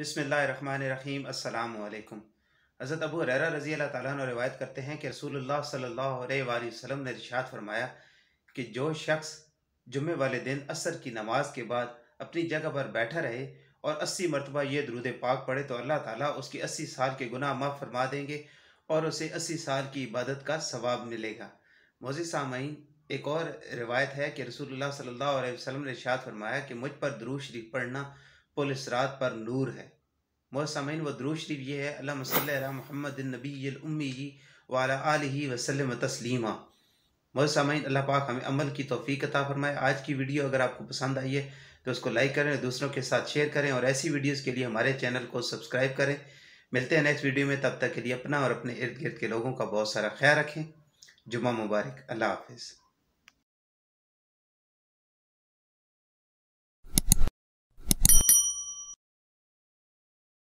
बसमीम अल्लाम हज़रत अबू हररा रज़ी अल्लाह ताला करते हैं कि रसूलुल्लाह सल्लल्लाहु वसल्लम ने रिशात फरमाया कि जो शख्स जुम्मे वाले दिन असर की नमाज के बाद अपनी जगह पर बैठा रहे और अस्सी मरतबा ये दरूद पाक पढ़े तो अल्लाह ताला उसकी अस्सी साल के गुनाह माफ़ फरमा देंगे और उसे अस्सी साल की इबादत का सवाब मिलेगा मोज़ सामीन एक और रिवायत है कि रसूल सल्ला वसम ने रिशात फरमाया कि मुझ पर दरूश पढ़ना पुल इसरात पर नूर है मोसामिन व द्रू शरीफ ये है अल्लाह महमद नबीमी वाला आलि वसलम तस्लीमा मोसामिन अल्लाह पाक हमें अमल की तोफ़ी अता फरमाए आज की वीडियो अगर आपको पसंद आई है तो उसको लाइक करें दूसरों के साथ शेयर करें और ऐसी वीडियोज़ के लिए हमारे चैनल को सब्सक्राइब करें मिलते हैं नेक्स्ट वीडियो में तब तक के लिए अपना और अपने इर्द गिर्द के लोगों का बहुत सारा ख्याल रखें जुम्मा मुबारक अल्लाह हाफिज़